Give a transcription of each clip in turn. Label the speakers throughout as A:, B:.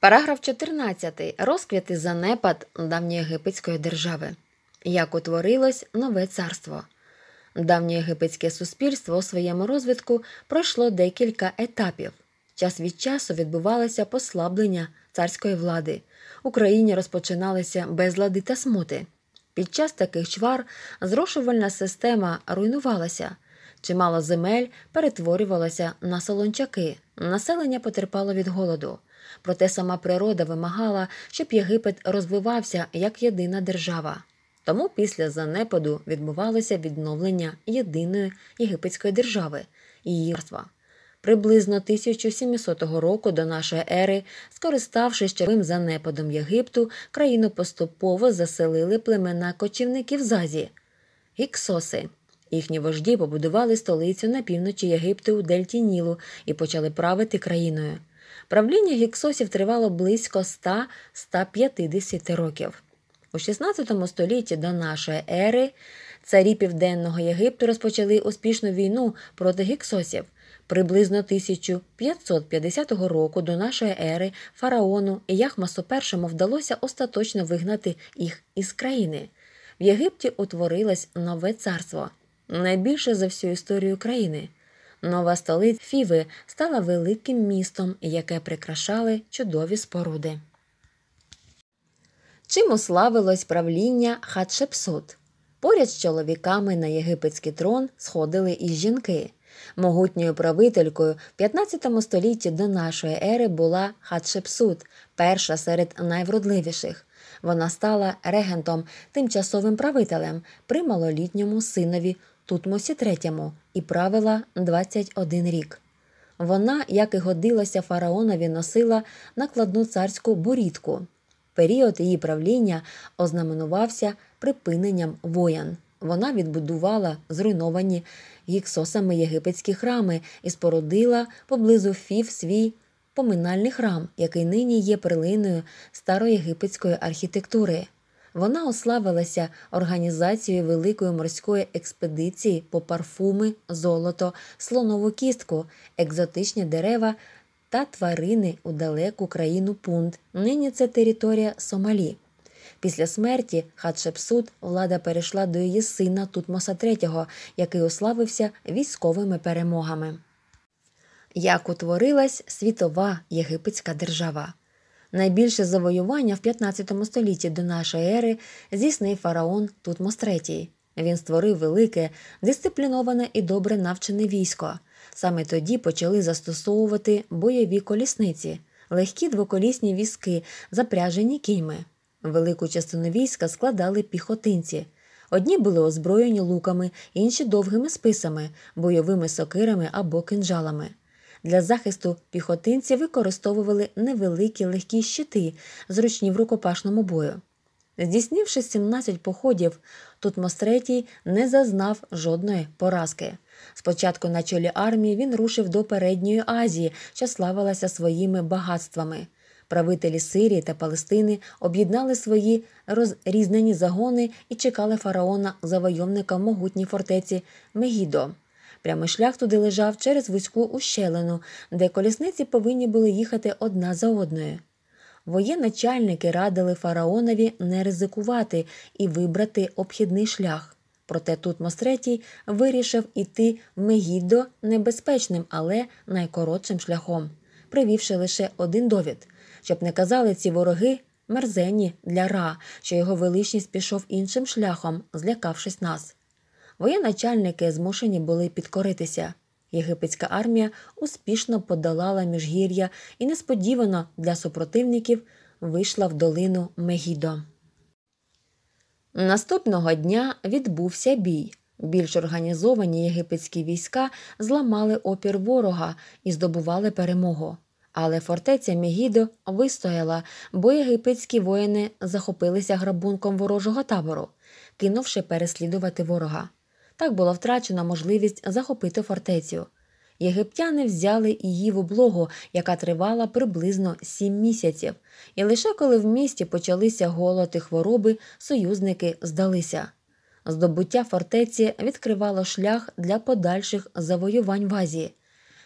A: Параграф 14. Розквіти занепад давньоєгипетської держави. Як утворилось нове царство. Давньоєгипетське суспільство у своєму розвитку пройшло декілька етапів. Час від часу відбувалося послаблення царської влади. У країні розпочиналися безлади та смути. Під час таких чвар зрошувальна система руйнувалася, чимало земель перетворювалося на солончаки, населення потерпало від голоду. Проте сама природа вимагала, щоб Єгипет розвивався як єдина держава. Тому після занепаду відбувалося відновлення єдиної єгипетської держави її царства. Приблизно 1700 року до нашої ери, скориставшись червим занепадом Єгипту, країну поступово заселили племена кочівників Зазі, Азії – гіксоси. Їхні вожді побудували столицю на півночі Єгипту у Дельті Нілу і почали правити країною. Правління гіксосів тривало близько 100-150 років. У 16 столітті до нашої ери царі Південного Єгипту розпочали успішну війну проти гіксосів. Приблизно 1550 року до нашої ери фараону і Яхмасу І вдалося остаточно вигнати їх із країни. В Єгипті утворилось нове царство найбільше за всю історію країни. Нова столиця Фіви стала великим містом, яке прикрашали чудові споруди. Чим уславилось правління Хатшепсут? Поряд з чоловіками на єгипетський трон сходили і жінки. Могутньою правителькою в 15 столітті до нашої ери була Хатшепсут, перша серед найвродливіших. Вона стала регентом, тимчасовим правителем при малолітньому синові Тутмосі третьому і правила 21 рік. Вона, як і годилося фараонові, носила накладну царську борідку. Період її правління ознаменувався припиненням воян. Вона відбудувала зруйновані гіксосами єгипетські храми і спорудила поблизу фів свій поминальний храм, який нині є прилиною староєгипетської архітектури. Вона ославилася організацією великої морської експедиції по парфуми, золото, слонову кістку, екзотичні дерева та тварини у далеку країну Пунт. Нині це територія Сомалі. Після смерті Хатшепсут влада перейшла до її сина Тутмоса III, який ославився військовими перемогами. Як утворилась світова єгипетська держава? Найбільше завоювання в 15 столітті до нашої ери здійснив фараон Тутмос III. Він створив велике, дисципліноване і добре навчене військо. Саме тоді почали застосовувати бойові колісниці, легкі двоколісні візки, запряжені кіньми. Велику частину війська складали піхотинці. Одні були озброєні луками, інші довгими списами, бойовими сокирами або кинджалами. Для захисту піхотинці використовували невеликі легкі щити, зручні в рукопашному бою. Здійснивши 17 походів, Тутмос III не зазнав жодної поразки. Спочатку на чолі армії він рушив до передньої Азії, що славилася своїми багатствами. Правителі Сирії та Палестини об'єднали свої розрізнені загони і чекали фараона завойовника в могутній фортеці Мегідо. Прямий шлях туди лежав через вузьку ущелину, де колісниці повинні були їхати одна за одною. Воєначальники радили фараонові не ризикувати і вибрати обхідний шлях. Проте Тутмос третій вирішив іти мегіддо небезпечним, але найкоротшим шляхом, привівши лише один довід, щоб не казали ці вороги мерзені для ра, що його величність пішов іншим шляхом, злякавшись нас воєначальники змушені були підкоритися. Єгипетська армія успішно подолала міжгір'я і несподівано для супротивників вийшла в долину Мегідо. Наступного дня відбувся бій. Більш організовані єгипетські війська зламали опір ворога і здобували перемогу. Але фортеця Мегідо вистояла, бо єгипетські воїни захопилися грабунком ворожого табору, кинувши переслідувати ворога. Так була втрачена можливість захопити фортецю. Єгиптяни взяли її в облогу, яка тривала приблизно сім місяців, і лише коли в місті почалися голод і хвороби, союзники здалися. Здобуття фортеці відкривало шлях для подальших завоювань в Азії.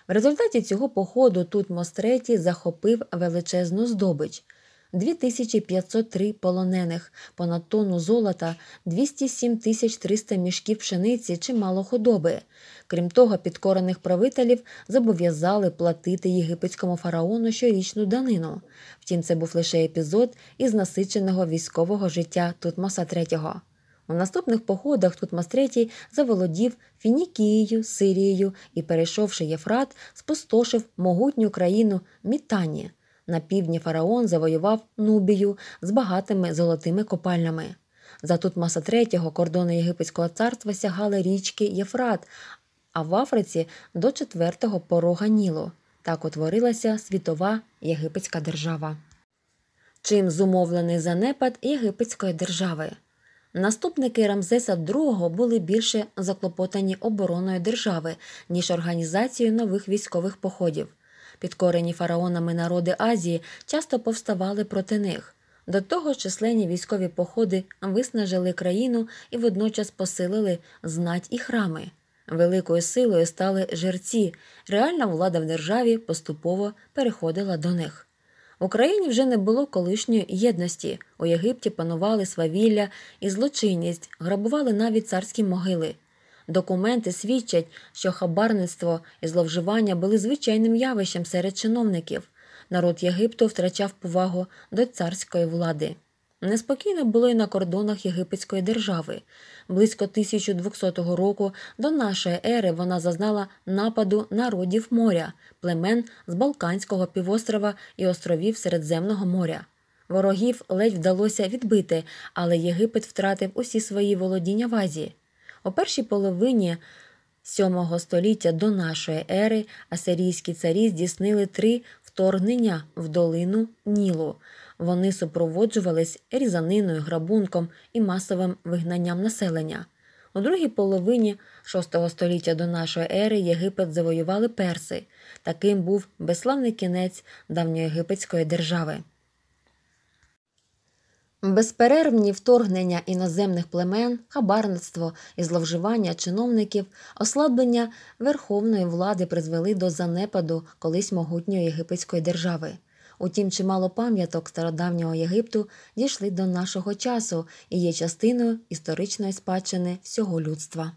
A: В результаті цього походу тут III захопив величезну здобич. 2503 полонених, понад тонну золота, 207 тисяч 300 мішків пшениці, чимало худоби. Крім того, підкорених правителів зобов'язали платити єгипетському фараону щорічну данину. Втім, це був лише епізод із насиченого військового життя Тутмоса III. У наступних походах Тутмос III заволодів Фінікією, Сирією і, перейшовши Єфрат, спустошив могутню країну Мітані. На півдні фараон завоював Нубію з багатими золотими копальнями. За Тутмаса III кордони Єгипетського царства сягали річки Єфрат, а в Африці до четвертого порога Нілу. Так утворилася світова єгипетська держава. Чим зумовлений занепад Єгипетської держави. Наступники Рамзеса II були більше заклопотані обороною держави, ніж організацією нових військових походів. Підкорені фараонами народи Азії часто повставали проти них. До того численні військові походи виснажили країну і водночас посилили знать і храми. Великою силою стали жерці, реальна влада в державі поступово переходила до них. В Україні вже не було колишньої єдності. У Єгипті панували свавілля і злочинність, грабували навіть царські могили. Документи свідчать, що хабарництво і зловживання були звичайним явищем серед чиновників. Народ Єгипту втрачав повагу до царської влади. Неспокійно було й на кордонах Єгипетської держави. Близько 1200 року до нашої ери вона зазнала нападу народів моря, племен з Балканського півострова і островів Середземного моря. Ворогів ледь вдалося відбити, але Єгипет втратив усі свої володіння в Азії. У першій половині VII століття до нашої ери асирійські царі здійснили три вторгнення в долину Нілу. Вони супроводжувались різаниною, грабунком і масовим вигнанням населення. У другій половині VI століття до нашої ери Єгипет завоювали перси. Таким був безславний кінець давньоєгипетської держави. Безперервні вторгнення іноземних племен, хабарництво і зловживання чиновників, ослаблення верховної влади призвели до занепаду колись могутньої єгипетської держави. Утім, чимало пам'яток стародавнього Єгипту дійшли до нашого часу і є частиною історичної спадщини всього людства.